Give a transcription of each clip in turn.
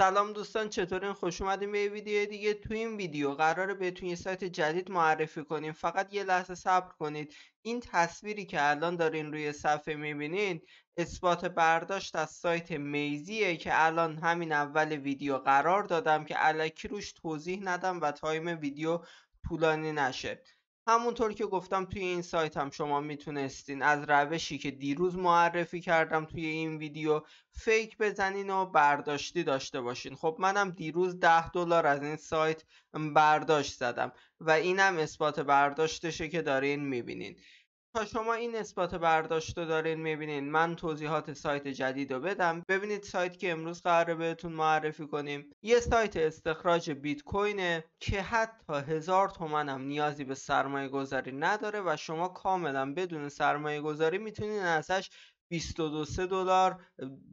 سلام دوستان چطورین خوش اومدین به ویدیو دیگه تو این ویدیو قراره بهتون یه سایت جدید معرفی کنیم فقط یه لحظه صبر کنید این تصویری که الان دارین روی صفحه میبینید اثبات برداشت از سایت میزیه که الان همین اول ویدیو قرار دادم که علکی روش توضیح ندم و تایم ویدیو طولانی نشه همونطور که گفتم توی این سایت هم شما میتونستین از روشی که دیروز معرفی کردم توی این ویدیو فیک بزنین و برداشتی داشته باشین خب منم دیروز 10 دلار از این سایت برداشت زدم و اینم اثبات برداشتشه که دارین میبینین تا شما این اثبات برداشت رو دارین میبینین من توضیحات سایت جدید رو بدم ببینید سایت که امروز قراره بهتون معرفی کنیم یه سایت استخراج بیت کوینه که حتی هزار تومن هم نیازی به سرمایه گذاری نداره و شما کاملا بدون سرمایه گذاری میتونید ازش 22 دلار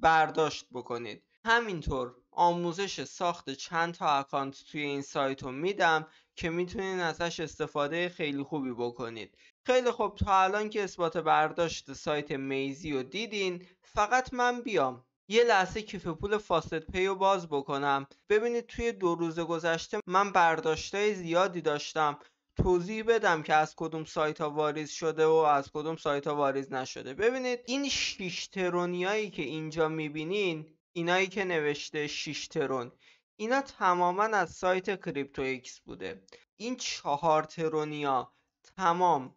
برداشت بکنید همینطور آموزش ساخت چند تا اکانت توی این سایت رو میدم که میتونین ازش استفاده خیلی خوبی بکنید خیلی خوب تا الان که اثبات برداشت سایت میزی رو دیدین فقط من بیام یه لحظه کیف پول فاست پی رو باز بکنم ببینید توی دو روز گذشته من برداشتای زیادی داشتم توضیح بدم که از کدوم سایت ها واریز شده و از کدوم سایت ها واریز نشده ببینید این شیش ترونیایی که اینجا میبینین اینایی که نوشته 6 ترون اینا تماما از سایت کریپتو ایکس بوده این چهار ترونیا تمام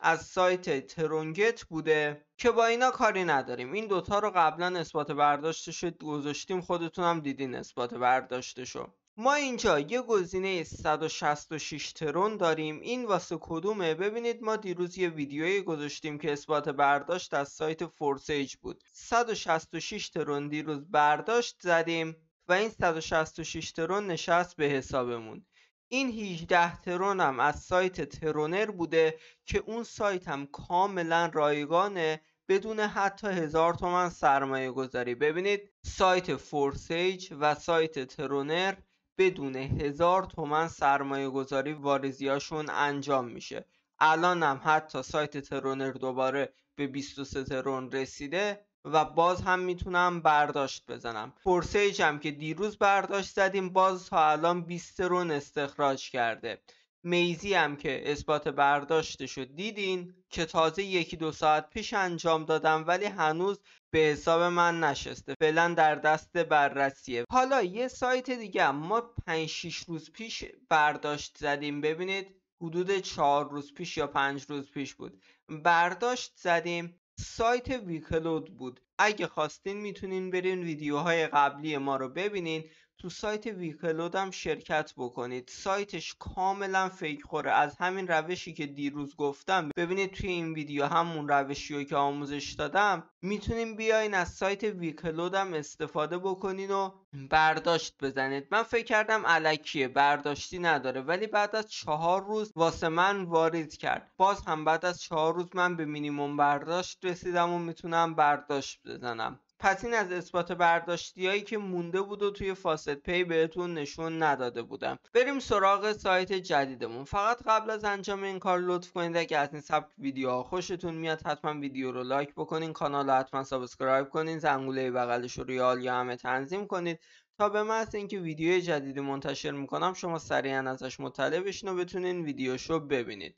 از سایت ترونگت بوده که با اینا کاری نداریم این دوتا رو قبلا اثبات برداشتش گذاشتیم خودتون هم دیدین اثبات شد ما اینجا یه گزینه 166 ترون داریم این واسه کدومه ببینید ما دیروز یه ویدیوی گذاشتیم که اثبات برداشت از سایت فورسیج بود 166 ترون دیروز برداشت زدیم و این 166 ترون نشست به حسابمون این 18 ترون هم از سایت ترونر بوده که اون سایت هم کاملا رایگانه بدون حتی هزار تومن سرمایه گذاری ببینید سایت فورسیج و سایت ترونر بدون هزار تومن سرمایه گذاری واریزیاشون انجام میشه الان هم حتی سایت ترونر دوباره به 23 ترون رسیده و باز هم میتونم برداشت بزنم پرسیج هم که دیروز برداشت زدیم باز تا الان 20 ترون استخراج کرده میزی هم که اثبات برداشتش رو دیدین که تازه یکی دو ساعت پیش انجام دادم ولی هنوز به حساب من نشسته فعلا در دست بررسیه حالا یه سایت دیگه ما 5 6 روز پیش برداشت زدیم ببینید حدود 4 روز پیش یا 5 روز پیش بود برداشت زدیم سایت ویکلود بود اگه خواستین میتونین برین ویدیوهای قبلی ما رو ببینین تو سایت ویکلود هم شرکت بکنید سایتش کاملا فیک خوره از همین روشی که دیروز گفتم ببینید توی این ویدیو همون روشی رو که آموزش دادم میتونیم بیاین از سایت ویکلود هم استفاده بکنین و برداشت بزنید من فکر کردم علکیه برداشتی نداره ولی بعد از چهار روز واسه من وارد کرد باز هم بعد از چهار روز من به مینیموم برداشت رسیدم و میتونم برداشت بزنم پس این از اثبات برداشتی هایی که مونده بود و توی فاست پی بهتون نشون نداده بودم بریم سراغ سایت جدیدمون فقط قبل از انجام این کار لطف کنید اگه از این سبک ویدیوها خوشتون میاد حتما ویدیو رو لایک بکنین کانال رو حتما سابسکرایب کنین زنگوله بغلش رو ریال یا همه تنظیم کنید تا به محض اینکه ویدیو جدیدی منتشر میکنم شما سریعا ازش مطلع بشین و بتونین ویدیوشو ببینید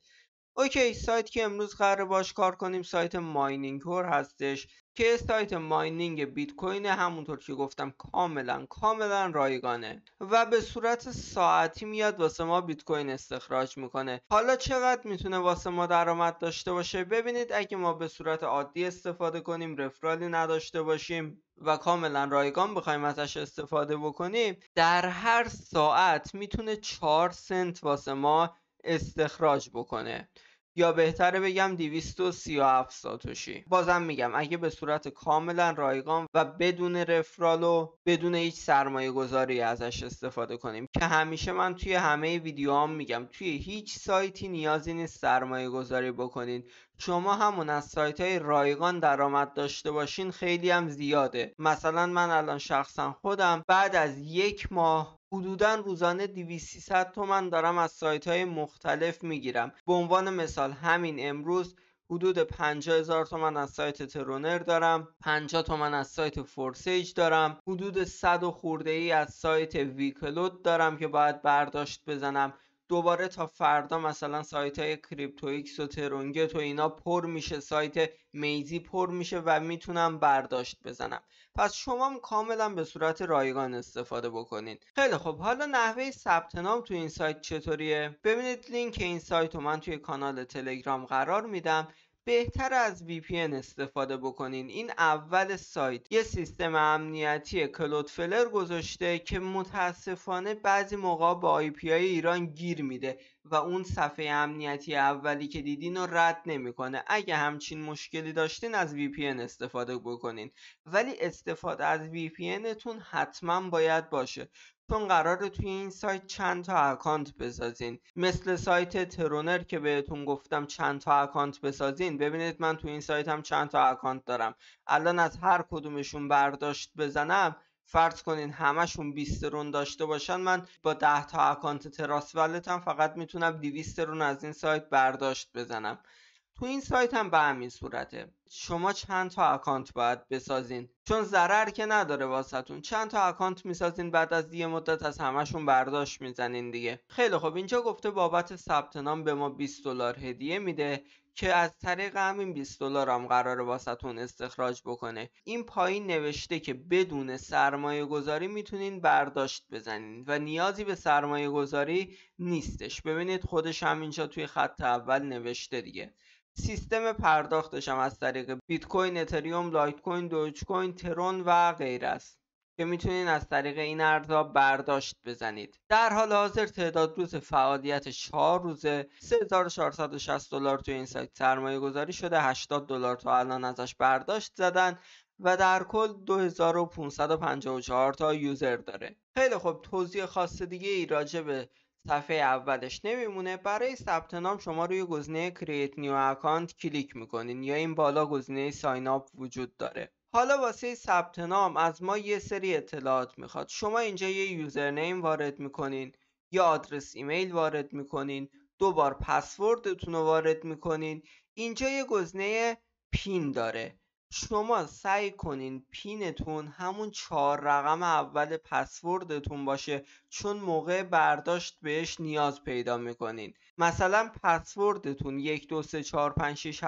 اوکی سایت که امروز قرار باش کار کنیم سایت ماینینگ کور هستش که سایت ماینینگ بیت کوین همونطور که گفتم کاملا کاملا رایگانه و به صورت ساعتی میاد واسه ما بیت کوین استخراج میکنه حالا چقدر میتونه واسه ما درآمد داشته باشه ببینید اگه ما به صورت عادی استفاده کنیم رفرالی نداشته باشیم و کاملا رایگان بخوایم ازش استفاده بکنیم در هر ساعت میتونه 4 سنت واسه ما استخراج بکنه یا بهتره بگم 237 ساتوشی بازم میگم اگه به صورت کاملا رایگان و بدون رفرال و بدون هیچ سرمایه گذاری ازش استفاده کنیم که همیشه من توی همه ویدیوهام هم میگم توی هیچ سایتی نیازی نیست سرمایه گذاری بکنین شما همون از سایت های رایگان درآمد داشته باشین خیلی هم زیاده مثلا من الان شخصا خودم بعد از یک ماه حدودا روزانه 2300 تومن دارم از سایت های مختلف میگیرم به عنوان مثال همین امروز حدود 50000 هزار تومن از سایت ترونر دارم 50 تومن از سایت فورسیج دارم حدود 100 و خورده ای از سایت ویکلود دارم که باید برداشت بزنم دوباره تا فردا مثلا سایت های ایکس و ترونگت و اینا پر میشه سایت میزی پر میشه و میتونم برداشت بزنم پس شما کاملا به صورت رایگان استفاده بکنین خیلی خب حالا نحوه ثبت نام تو این سایت چطوریه ببینید لینک این سایت رو من توی کانال تلگرام قرار میدم بهتر از VPN استفاده بکنین این اول سایت یه سیستم امنیتی کلود فلر گذاشته که متاسفانه بعضی موقع با آی پی ایران گیر میده و اون صفحه امنیتی اولی که دیدین رو رد نمیکنه اگه همچین مشکلی داشتین از VPN استفاده بکنین ولی استفاده از تون حتما باید باشه چون قراره توی این سایت چند تا اکانت بسازین مثل سایت ترونر که بهتون گفتم چند تا اکانت بسازین ببینید من توی این سایت هم چند تا اکانت دارم الان از هر کدومشون برداشت بزنم فرض کنین همشون 20 رون داشته باشن من با 10 تا اکانت تراس هم فقط میتونم 200 رون از این سایت برداشت بزنم تو این سایت هم به همین صورته شما چند تا اکانت باید بسازین چون ضرر که نداره واسهتون چند تا اکانت میسازین بعد از یه مدت از همشون برداشت میزنین دیگه خیلی خب اینجا گفته بابت ثبت نام به ما 20 دلار هدیه میده که از طریق همین 20 دلار هم قرار واسهتون استخراج بکنه این پایین نوشته که بدون سرمایه گذاری میتونین برداشت بزنین و نیازی به سرمایه گذاری نیستش ببینید خودش هم اینجا توی خط اول نوشته دیگه سیستم پرداختش هم از طریق بیت کوین اتریوم لایت کوین دوج کوین ترون و غیر است که میتونین از طریق این ارزا برداشت بزنید در حال حاضر تعداد روز فعالیت 4 روزه 3460 دلار تو این سایت سرمایه گذاری شده 80 دلار تا الان ازش برداشت زدن و در کل 2554 تا یوزر داره خیلی خب توضیح خاص دیگه ای راجع به صفحه اولش نمیمونه برای ثبت نام شما روی گزینه create نیو اکانت کلیک میکنین یا این بالا گزینه ساین اپ وجود داره حالا واسه ثبت نام از ما یه سری اطلاعات میخواد شما اینجا یه یوزرنیم وارد میکنین یه آدرس ایمیل وارد میکنین دوبار بار پسوردتون رو وارد میکنین اینجا یه گزینه پین داره شما سعی کنین پینتون همون چهار رقم اول پسوردتون باشه چون موقع برداشت بهش نیاز پیدا میکنین مثلا پسوردتون یک دو سه چهار پنج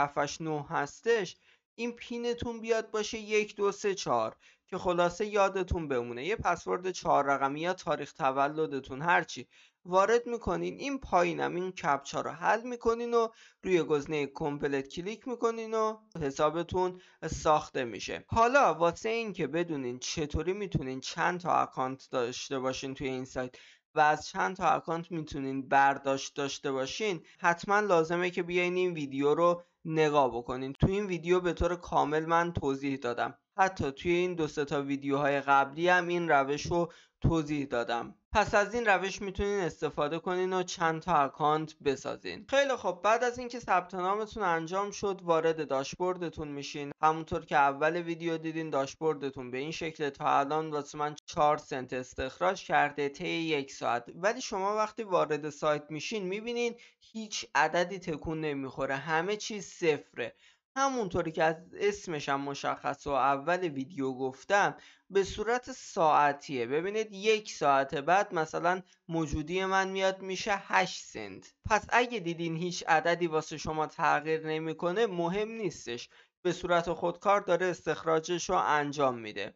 هستش این پینتون بیاد باشه یک دو سه چهار که خلاصه یادتون بمونه یه پسورد چهار رقمی یا تاریخ تولدتون هرچی وارد میکنین این پایینم این کپچا رو حل میکنین و روی گزینه کمپلت کلیک میکنین و حسابتون ساخته میشه حالا واسه اینکه بدونین چطوری میتونین چند تا اکانت داشته باشین توی این سایت و از چند تا اکانت میتونین برداشت داشته باشین حتما لازمه که بیاین این ویدیو رو نگاه بکنین تو این ویدیو به طور کامل من توضیح دادم حتی توی این دو تا ویدیوهای قبلی هم این روش رو توضیح دادم پس از این روش میتونین استفاده کنین و چند تا اکانت بسازین خیلی خب بعد از اینکه ثبت نامتون انجام شد وارد داشبوردتون میشین همونطور که اول ویدیو دیدین داشبوردتون به این شکل تا الان واسه من 4 سنت استخراج کرده طی یک ساعت ولی شما وقتی وارد سایت میشین میبینین هیچ عددی تکون نمیخوره همه چیز صفره همونطوری که از اسمش هم مشخص و اول ویدیو گفتم به صورت ساعتیه ببینید یک ساعت بعد مثلا موجودی من میاد میشه 8 سنت پس اگه دیدین هیچ عددی واسه شما تغییر نمیکنه مهم نیستش به صورت خودکار داره استخراجش رو انجام میده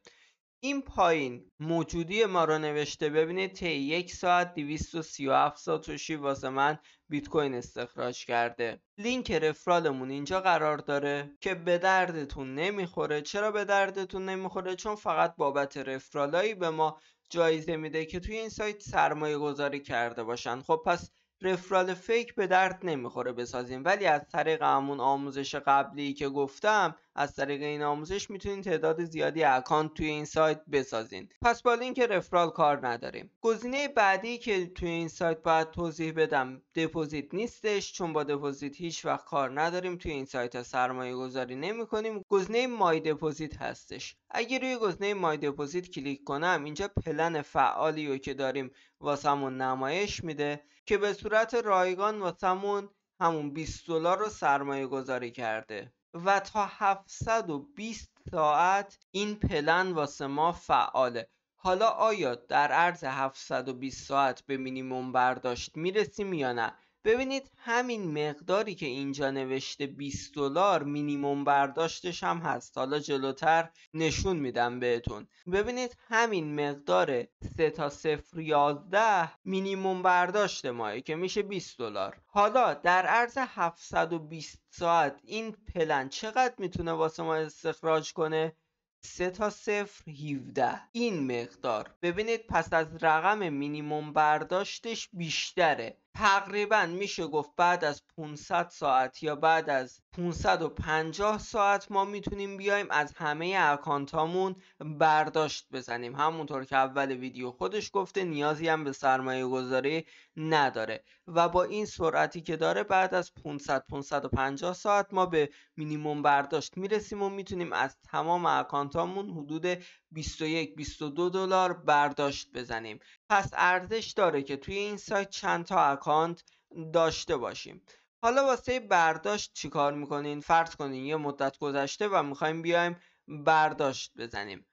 این پایین موجودی ما رو نوشته ببینید طی یک ساعت 237 ساتوشی واسه من بیت کوین استخراج کرده لینک رفرالمون اینجا قرار داره که به دردتون نمیخوره چرا به دردتون نمیخوره چون فقط بابت رفرالایی به ما جایزه میده که توی این سایت سرمایه گذاری کرده باشن خب پس رفرال فیک به درد نمیخوره بسازیم ولی از طریق همون آموزش قبلی که گفتم از طریق این آموزش میتونید تعداد زیادی اکانت توی این سایت بسازین پس با لینک رفرال کار نداریم گزینه بعدی که توی این سایت باید توضیح بدم دپوزیت نیستش چون با دپوزیت هیچ وقت کار نداریم توی این سایت سرمایه گذاری نمی کنیم گزینه مای دپوزیت هستش اگه روی گزینه مای دپوزیت کلیک کنم اینجا پلن فعالی رو که داریم واسمون نمایش میده که به صورت رایگان واسمون همون 20 دلار رو سرمایه گذاری کرده و تا 720 ساعت این پلن واسه ما فعاله حالا آیا در عرض 720 ساعت به مینیموم برداشت میرسیم یا نه ببینید همین مقداری که اینجا نوشته 20 دلار مینیمم برداشتش هم هست حالا جلوتر نشون میدم بهتون ببینید همین مقدار 3 تا 0 11 مینیمم برداشت ماهی که میشه 20 دلار حالا در عرض 720 ساعت این پلن چقدر میتونه واسه ما استخراج کنه 3 تا 0 17 این مقدار ببینید پس از رقم مینیموم برداشتش بیشتره تقریبا میشه گفت بعد از 500 ساعت یا بعد از 550 ساعت ما میتونیم بیایم از همه اکانتامون برداشت بزنیم همونطور که اول ویدیو خودش گفته نیازی هم به سرمایه گذاری نداره و با این سرعتی که داره بعد از 500 550 ساعت ما به مینیموم برداشت میرسیم و میتونیم از تمام اکانتامون حدود 21 22 دلار برداشت بزنیم پس ارزش داره که توی این سایت چند تا اکانت داشته باشیم حالا واسه برداشت چیکار میکنین فرض کنین یه مدت گذشته و میخوایم بیایم برداشت بزنیم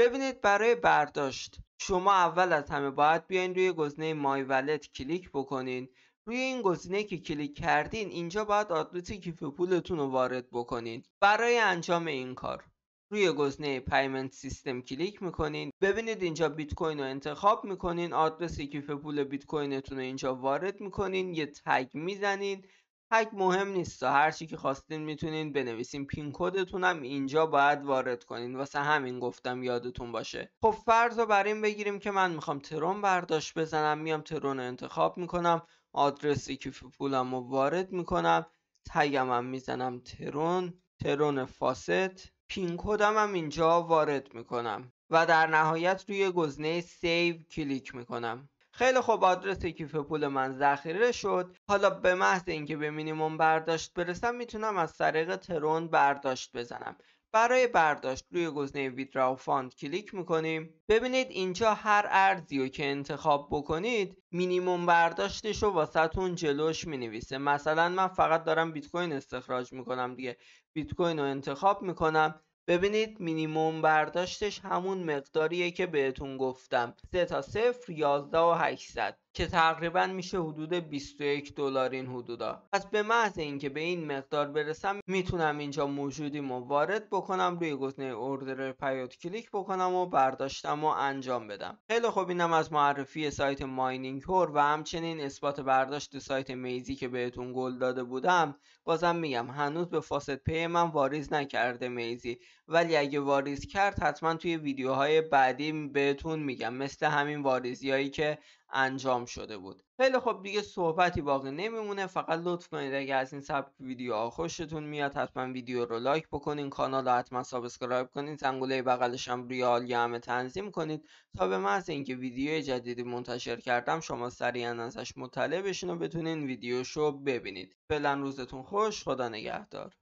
ببینید برای برداشت شما اول از همه باید بیاین روی گزینه مای ولت کلیک بکنین روی این گزینه که کلیک کردین اینجا باید آدرس کیف پولتون رو وارد بکنین برای انجام این کار روی گزینه پیمنت سیستم کلیک میکنین ببینید اینجا بیت کوین رو انتخاب میکنین آدرس کیف پول بیت کوینتون رو اینجا وارد میکنین یه تگ میزنین تگ مهم نیست هر چی که خواستین میتونین بنویسین پین کدتون اینجا باید وارد کنین واسه همین گفتم یادتون باشه خب فرض رو بر این بگیریم که من میخوام ترون برداشت بزنم میام ترون رو انتخاب میکنم آدرس کیف پولم رو وارد میکنم تگم هم میزنم ترون ترون فاست پین کدم هم اینجا وارد میکنم و در نهایت روی گزینه سیو کلیک میکنم خیلی خوب آدرس کیف پول من ذخیره شد حالا به محض اینکه به مینیموم برداشت برسم میتونم از طریق ترون برداشت بزنم برای برداشت روی گزینه ویدراو فاند کلیک میکنیم ببینید اینجا هر ارزی رو که انتخاب بکنید مینیموم برداشتش رو واسهتون جلوش مینویسه مثلا من فقط دارم بیت کوین استخراج میکنم دیگه بیت کوین رو انتخاب میکنم ببینید مینیموم برداشتش همون مقداریه که بهتون گفتم 3 تا 0 11 و 800 که تقریبا میشه حدود 21 دلار این حدودا پس به محض اینکه به این مقدار برسم میتونم اینجا موجودیمو وارد بکنم روی گزینه اوردر پیوت کلیک بکنم و برداشتم و انجام بدم خیلی خوب اینم از معرفی سایت ماینینگ کور و همچنین اثبات برداشت سایت میزی که بهتون گل داده بودم بازم میگم هنوز به فاست پی من واریز نکرده میزی ولی اگه واریز کرد حتما توی ویدیوهای بعدی بهتون میگم مثل همین واریزی هایی که انجام شده بود خیلی خب دیگه صحبتی باقی نمیمونه فقط لطف کنید اگه از این سبک ویدیوها خوشتون میاد حتما ویدیو رو لایک بکنین کانال رو حتما سابسکرایب کنین زنگوله بغلش هم ریال یا همه تنظیم کنید تا به محض اینکه ویدیو جدیدی منتشر کردم شما سریعا ازش مطلع بشین و بتونین ویدیوشو ببینید فعلا روزتون خوش خدا نگهدار